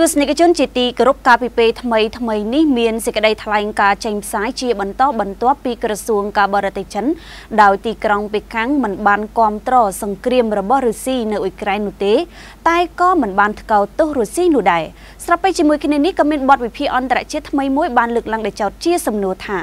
ទស្សនិកជនជាទីគោរពការពិពេថ្មីថ្មីនេះមានសេចក្តីថ្លែងការណ៍ចេញផ្សាយជា បន្តបន្ទាប់ពីក្រសួងការបរទេសចិនដោយទីក្រុងពេកាំងមិនបានគាំទ្រសង្គ្រាមរបស់រុស្ស៊ីនៅអ៊ុយក្រែននោះទេ តែក៏មិនបានថ្កោលទោសរុស្ស៊ីនោះដែរស្រាប់ពេលជាមួយគ្នានេះក៏មានបទវិភាគអន្តរជាតិថ្មីមួយបានលើកឡើងដោយចោទជា សំណួរថា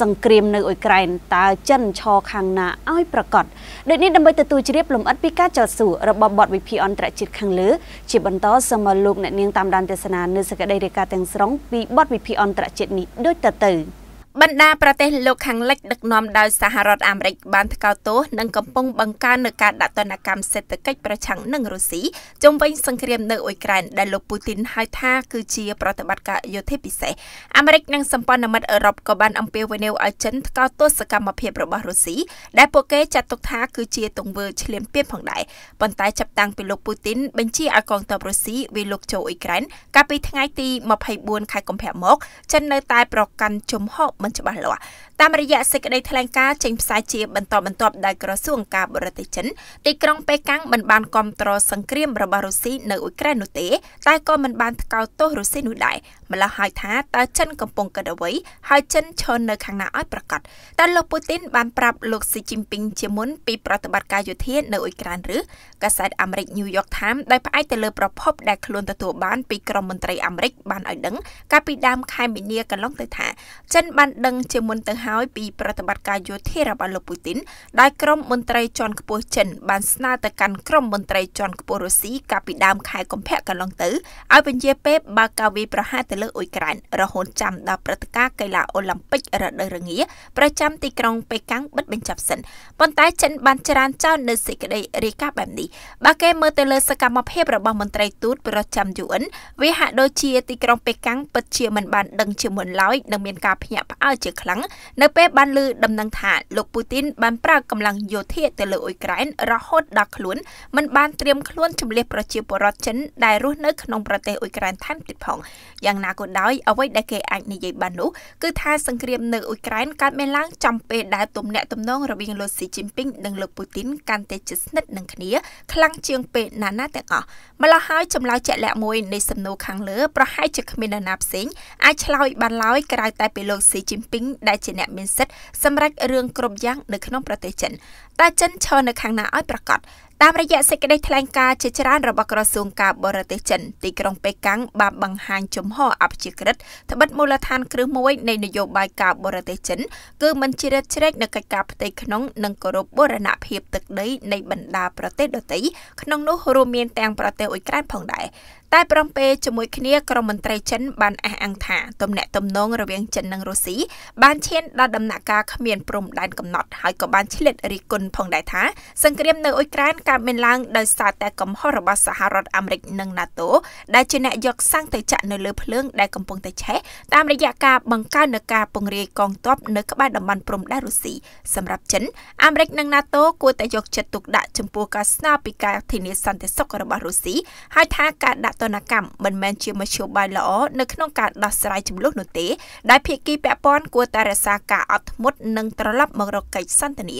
សង្គ្រាមនៅអ៊ុយក្រែនតើចិនឈរខាងណាឲ្យប្រកាសដូចនេះដើម្បីទទួលជ្រាបលំអិតពីការចោទសួររបស់បទវិភាគអន្តរជាតិខាងលើជាបន្តសូមមកលោកអ្នកនាងតាមបានទេសនានៅសក្តីរាយការណ៍ទាំងស្រុងពីបទវិភាគអន្តរជាតិនេះដូចតទៅ។បណ្ដាប្រទេសលោកខាងលិចដឹកនាំដោយសហរដ្ឋអាមេរិកបានថ្កោលទោសនិងកំពុងបង្កើននូវការដាក់ទណ្ឌកម្មសេដ្ឋកិច្ចប្រឆាំងនឹងរុស្ស៊ីជុំវិញសង្គ្រាមនៅអ៊ុយក្រែនដែលលោកពូទីនហៅថាគឺជាប្រតិបត្តិការយោធាពិសេសអាមេរិកនិងសម្ព័ន្ធមិត្តអឺរ៉ុបក៏បានអំពាវនាវឲ្យចិនថ្កោលទោសសកម្មភាពរបស់រុស្ស៊ីដែលពួកគេចាត់ទុកថាគឺជាទង្វើឈ្លានពានផងដែរប៉ុន្តែចាប់តាំងពីលោកពូទីនបញ្ជាឲ្យកងទ័ពរុស្ស៊ីវាយលុកចូលអ៊ុយក្រែនកាលពីថ្ងៃទី24ខែកុម្ភៈមកចិននៅតែប្រកាន់ជំហរមិនច្បាស់លាស់តាមរយៈសេចក្តីថ្លែងការណ៍ចេញផ្សាយជាបន្តបន្ទាប់ដោយក្រសួងការបរទេសចិនទីក្រុងប៉េកាំងមិនបានគ្រប់គ្រងសង្គ្រាមរបស់រុស្ស៊ីនៅអ៊ុយក្រែននោះទេតែក៏មិនបានថ្កោលទោសរុស្ស៊ីនោះដែរម្ល៉េះហើយថាតើចិនកំពុងកត់អ្វីហើយចិនឈរនៅខាងណាឲ្យប្រកាសតើលោកពូទីន បានប្រាប់លោកស៊ីជីនពីងជាមុនពីប្រតិបត្តិការយោធានៅអ៊ុយក្រែនឬកាសែតអាមេរិក New York Times ដែលផ្អែកទៅលើប្រភពដែលខ្លួនទទួលបានពីក្រមមន្ត្រីអាមេរិកបានឲ្យដឹងកាលពីដើមខែមីនាកន្លងទៅថាចិនបានដឹងជាមុនទៅហើយពីប្រតិបត្តិការយោធារបស់លោកពូទីនដែលក្រុមមន្ត្រីជាន់ខ្ពស់ចិន បានស្នើទៅកាន់ក្រុមមន្ត្រីជាន់ខ្ពស់រុស្ស៊ីកាលពីដើមខែកុម្ភៈកន្លងទៅឲ្យបញ្ជាពេបបើកការវាយប្រហារទៅលើអ៊ុយក្រែនរហូតចាំដល់ព្រឹត្តិការណ៍កីឡាអូឡ িম্প ិករដូវរងាប្រចាំទីក្រុងប៉េកាំងបិទបញ្ចប់សិនប៉ុន្តែចិនបានច្រានចោលនៅសេចក្តីរាយការណ៍បែបនេះបើគេមើលទៅលើសកម្មភាពរបស់មន្ត្រីទូតប្រចាំ UN វាហាក់ដូចជា ទីក្រុងប៉េកាំងពិតជាមិនបានដឹងជាមុនឡើយនឹងមានការភ្ញាក់ផ្អើលឲ្យជាខ្លាំងនៅពេលបានលើដំណឹងថាលោកពូទីនបានប្រើកម្លាំងយោធាទៅលើអ៊ុយក្រែនរហូតដល់ខ្លួនមិនបានត្រៀមខ្លួនជំលះប្រជាពលរដ្ឋចិនដែលរស់នៅក្នុងប្រទេសអ៊ុយក្រែនថែមទៀតផងយ៉ាងណាក៏ដោយអ្វីដែលគេអាចនិយាយបាននោះគឺថាសង្គ្រាមនៅអ៊ុយក្រែនកើតមានឡើងចំពេលដែលទំនាក់ទំនងរវាងលោកស៊ីជីនពីងនិងលោកពូទីនកាន់តែជិតស្និទ្ធនឹងគ្នា ខ្លាំងជាងពេលណាណាទាំងអស់ម្ល៉េះហើយចម្លើយជាក់លាក់មួយនៃសំណួរខាងលើប្រហែលជាគ្មាននរណាផ្សេងអាចឆ្លើយបានឡើយក្រៅតែពីលោកស៊ីជីជីនពីងដែលជាអ្នកមានសិទ្ធិសម្រេចរឿងគ្រប់យ៉ាង នៅក្នុងប្រទេសចិនតែចិនឈរនៅខាងណាឲ្យប្រកាសតាមរយៈសេចក្តីថ្លែងការណ៍ជាច្រើនរបស់ក្រសួងការបរទេសចិនទីក្រុងប៉េកាំងបានបង្ហាញជំហរអព្យាក្រឹតត្បិតមូលដ្ឋានគ្រឹះមួយនៃនយោបាយការបរទេសចិនគឺមិនជ្រៀតជ្រែកនៅកិច្ចការផ្ទៃក្នុង និងគោរពបូរណភាពទឹកដីនៃបណ្ដាប្រទេសដទៃក្នុងនោះរួមមានទាំងប្រទេសអ៊ុយក្រែនផងដែរតែប្រំពេជាមួយគ្នាក្រមមន្ត្រីចិនបានអះអាងថាទំនាក់ទំនងរវាងចិននិងរុស្ស៊ីបានឈានដល់ដំណាក់កាលគ្មានព្រំដែនកំណត់ហើយក៏បានឆ្លៀតរិះគន់ផងដែរថាសង្គ្រាមនៅអ៊ុយក្រែនកើតមានឡើងដោយសារតែកំហុសរបស់សហរដ្ឋអាមេរិកនិង NATO ដែលជាអ្នកយកសាំងទៅចាក់នៅលើភ្លើងដែលកំពុងតែឆេះតាមរយៈការបង្កើននៃការពង្រាយកងទ័ពនៅក្បែរតំបន់ព្រំដែនរុស្ស៊ីសម្រាប់ចិនអាមេរិកនិង NATO គួរតែយកចិត្តទុកដាក់ចំពោះការស្នើពីការធានាសន្តិសុខរបស់រុស្ស៊ីហើយថាការដាក់ទណ្ឌកម្មមិនមែនជាមធ្យោបាយល្អនៅក្នុងការដោះស្រាយចំនួននោះទេដែលភាគីពាក់ព័ន្ធគួរតែរក្សាការអត់ធ្មត់និងត្រឡប់មករកកិច្ចសន្ទនា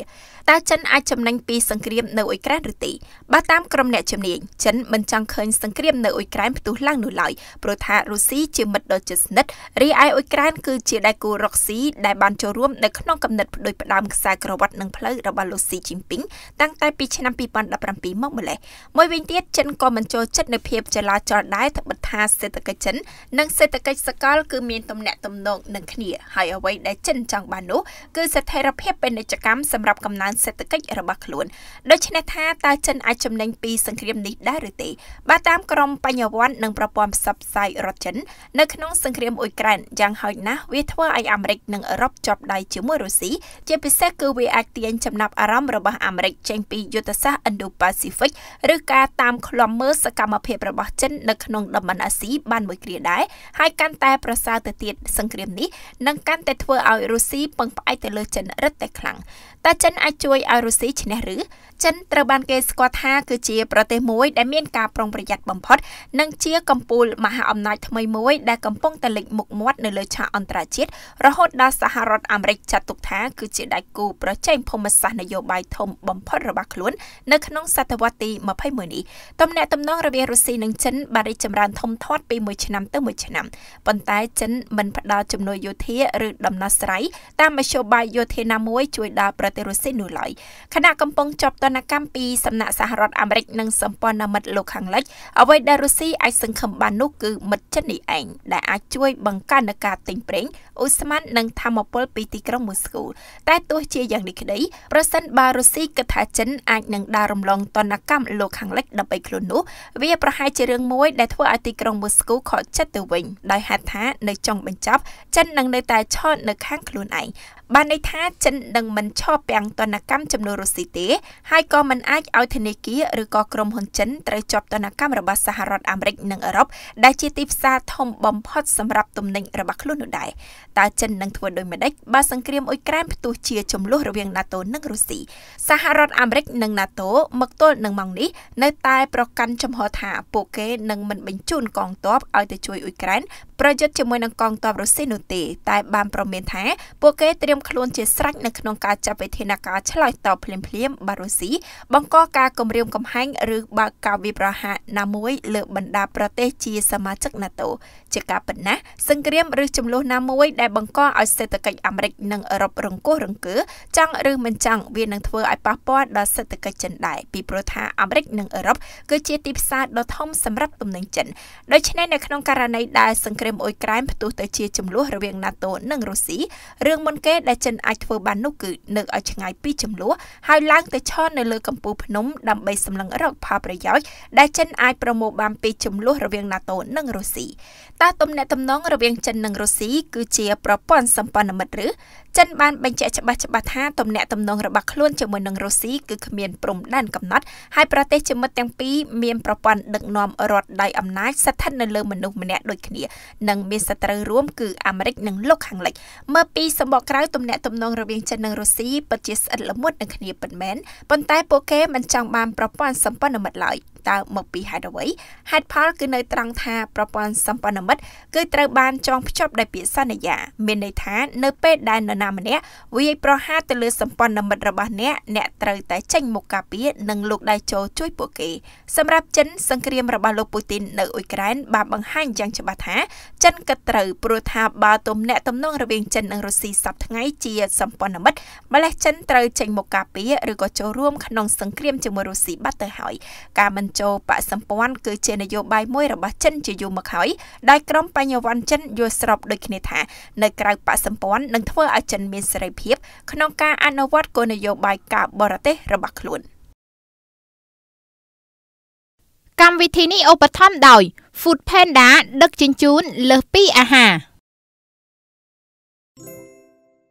តើចិនអាចចំណេញពីសង្គ្រាមនៅអ៊ុយក្រែនឬទីបើតាមក្រុមអ្នកជំនាញចិនមិនចង់ឃើញសង្គ្រាមនៅអ៊ុយក្រែនផ្ទុះឡើងនោះឡើយព្រោះថារុស្ស៊ីជាមិត្តដ៏ជិតស្និទ្ធរីឯអ៊ុយក្រែនគឺជាដៃគូរុស្ស៊ីដែលបានចូលរួមនៅក្នុងគំនិតផ្ដួចផ្ដើមខ្សែក្រវ៉ាត់និងផ្លូវរបស់លោកស៊ីជីងពីងតាំងតែពីឆ្នាំ2017មកម្លេះមួយវិញទៀតចិនក៏មិនចូលចិត្តនៅភាពចលាចលដែរត្បិតថាសេដ្ឋកិច្ចចិននិងសេដ្ឋកិច្ចសកលគឺមានទំនាក់ទំនងនឹងគ្នាហើយអ្វីដែលចិនចង់បាននោះគឺស្ថិរភាពពាណិជ្ជកម្មសម្រាប់កំណើនសេដ្ឋកិច្ចរបស់ខ្លួនដូច្នេះថាតើចិនអាចចំណេញពីសង្គ្រាមនេះដែរឬទេបាទតាមក្រមបញ្ញវន្តនិងប្រព័ន្ធផ្សព្វផ្សាយរដ្ឋចិននៅក្នុងសង្គ្រាមអ៊ុយក្រែនយ៉ាងហោចណាស់វាធ្វើឲ្យអាមេរិក និងអឺរ៉ុបជាប់ដៃជាមួយរុស្ស៊ីជាពិសេសគឺវាអាចទាញចំណាប់អារម្មណ៍របស់អាមេរិកចេញពីយុទ្ធសាស្ត្រ Indo-Pacific ឬការតាមឃ្លាំមើលសកម្មភាពរបស់ចិននៅក្នុងតំបន់អាស៊ីបានមួយគ្រាដែរហើយកាន់តែ ប្រសើរទៅទៀតសង្គ្រាមនេះនឹងកាន់តែធ្វើឲ្យរុស្ស៊ីពឹងផ្អែកទៅលើចិនរឹតតែខ្លាំងតើចិនអាចជួយឲ្យរុស្ស៊ីឈ្នះឬចិនត្រូវបានគេគេស្គាល់ថាគឺជាប្រទេសមួយដែលមានការប្រុងប្រយ័ត្នបំផុតនិងជាកំពូលមហាអំណាចថ្មីមួយដែលកំពុងតែលេចមុខមាត់នៅលើឆាកអន្តរជាតិរហូតដល់សហរដ្ឋអាមេរិកចាត់ទុកថាគឺជាដៃគូប្រជែងភូមិសាស្ត្រនយោបាយធំបំផុតរបស់ខ្លួននៅក្នុងសតវត្សទី21នេះទំនាក់ទំនងរវាងរុស្ស៊ីនិងចិនបានរីកចម្រើនធំធាត់ពីមួយឆ្នាំទៅមួយឆ្នាំប៉ុន្តែចិនមិនផ្ដល់ជំនួយយោធាឬដំណោះស្រាយតាមមធ្យោបាយយោធាណាមួយជួយដល់ប្រទេសរុស្ស៊ីនោះឡើយខណៈកំពុងជាប់តនកម្មពីសសំណាក់សហរដ្ឋអាមេរិកនិងសម្ព័ន្ធមិត្តលោកខាងលិចអ្វីដែលរុស្ស៊ីអាចសង្ឃឹមបាននោះគឺមិត្តចិននេះឯងដែលអាចជួយបង្កើននៃការទិញប្រេងអ៊ូស្មាននិងធម្មពលពីទីក្រុងមូស្គូតែទោះជាយ៉ាងនេះក្តីប្រសិនបើរុស្ស៊ីគិតថាចិនអាចនឹងដើររំលងទណ្ឌកម្មលោកខាងលិចដើម្បីខ្លួននោះវាប្រហែលជារឿងមួយដែលធ្វើឲ្យទីក្រុងមូស្គូខកចិត្តទៅវិញដោយហេតុថានៅចុងបញ្ចប់ចិននឹងនៅតែឈរនៅខាងខ្លួនឯងបានន័យថាចិននឹងមិនឈរពាំងទណ្ឌកម្មចំនួនរុស្ស៊ីទេ ហើយក៏មិនអាចឲ្យធនាគារឬក៏ក្រុមហ៊ុនចិនត្រូវជាប់ទណ្ឌកម្មរបស់សហរដ្ឋអាមេរិក និងអឺរ៉ុបដែលជាទីផ្សារធំបំផុតសម្រាប់ទំនិញរបស់ខ្លួននោះដែរតើចិននឹងធ្វើដូចម្តេចបើសង្គ្រាមអ៊ុយក្រែនផ្ទុះជាចំនួនរវាង NATO និងរុស្ស៊ីសហរដ្ឋអាមេរិកនិង NATO មកទល់នឹងម៉ោងនេះនៅ តែប្រកាន់ចំហថាពួកគេនឹងមិនបញ្ជូនកងទ័ពឲ្យទៅជួយអ៊ុយក្រែនប្រយុទ្ធជាមួយនឹងកងទ័ពរុស្ស៊ីនោះទេតែបានប្រមានថាពួកគេត្រៀមខ្លួនជាស្រេចនៅក្នុងការចាត់វិធានការឆ្លើយតបភ្លាមៗបារុស៊ីបង្កគាល់ការគំរាមកំហែងឬបើកការវាយប្រហារណាមួយលើបណ្ដាប្រទេសជាសមាជិក NATO ជាការពិតណាស់សង្គ្រាមឬចំនួនណាមួយដែលបង្កឲ្យសេដ្ឋកិច្ចអាមេរិក និងអឺរ៉ុបរង្គោះរង្គើចង់ឬមិនចង់វានឹងធ្វើឲ្យប៉ះពាល់ដល់សេដ្ឋកិច្ចចិនដែរពីព្រោះថាអាមេរិកនិងអឺរ៉ុបគឺជាទីផ្សារដ៏ធំសម្រាប់ទំនិញចិនដូច្នេះនៅក្នុងករណីដែលសង្គ្រាមអ៊ុយក្រែនផ្ទុះទៅជាចំនួនរវាង NATO និងរុស្ស៊ីរឿងមុនគេដែលចិនអាចធ្វើបាននោះគឺនៅឲ្យឆ្ងាយពីចំនួនហើយឡើងទៅឈរនៅលើកម្ពូលភ្នំដើម្បីសម្លឹងរកផលប្រយោជន៍ដែលចិនអាចប្រមូលបានពី ចំនួនរវាង NATO និងរុស្ស៊ីតើទំនាក់ទំនងរវាង ចិននិងរុស្ស៊ីគឺជាប្រព័ន្ធសម្ព័ន្ធមិត្តឬចិនបានបញ្ជាក់ច្បាស់ច្បាស់ថាទំនាក់ទំនងរបស់ខ្លួនជាមួយនឹងរុស្ស៊ីគឺគ្មានព្រំដែនកំណត់ហើយប្រទេសជាមិត្តទាំងពីរមានប្រព័ន្ធដឹកនាំរដ្ឋដៃអំណាច ស្ថិតនៅលើមនុស្សម្នាក់ដូចគ្នានិងមានសត្រូវរួមគឺអាមេរិកនិងលោកខាងលិចមើលពីសម្បកក្រៅទំនាក់ទំនងរវាងចិននិងរុស្ស៊ីពិតជាស្អិតល្មួតនឹងគ្នាប៉ុន្មានប៉ុន្តែពួកគេមិនចង់បានប្រព័ន្ធសម្ព័ន្ធមិត្តឡើយ។តើមកពីហេតុអ្វីហេតុផលគឺនៅត្រង់ថាប្រព័ន្ធសម្ព័ន្ធមិត្តគឺត្រូវបាន ចងភ្ជាប់ដោយពាក្យសន្យាមានន័យថានៅពេលដែលនរណាម្នាក់វាយប្រហារទៅលើសម្ព័ន្ធមិត្តរបស់អ្នកអ្នកត្រូវតែចេញមុខការពារនិងលោកដៃចូលជួយពួកគេសម្រាប់ចិនសង្គ្រាមរបស់លោកពូទីននៅអ៊ុយក្រែន បានបង្ហាញយ៉ាងច្បាស់ថា ចិនក៏ត្រូវព្រោះថាបើទំនាក់ទំនងរវាង ចិននិងរុស្ស៊ីសពថ្ងៃជាសម្ព័ន្ធមិត្តម្លេះចិនត្រូវចេញមុខការពារឬក៏ចូលរួមក្នុង សង្គ្រាមជាមួយរុស្ស៊ីបាត់ទៅហើយការមិនចូលបកសម្ព័ន្ធគឺជានយោបាយមួយរបស់ចិនជាយូរមកហើយដែលក្រុមបញ្ញវន្តចិនយល់ស្របដូចគ្នាថា នៅក្រៅបកសម្ព័ន្ធនឹងធ្វើឲ្យចិនមានសេរីភាពក្នុងការអនុវត្តគោលនយោបាយការបរទេសរបស់ខ្លួន។កម្មវិធីនេះឧបត្ថម្ភដោយ Food Panda ដឹកជញ្ជូនលើសពីអាហារ។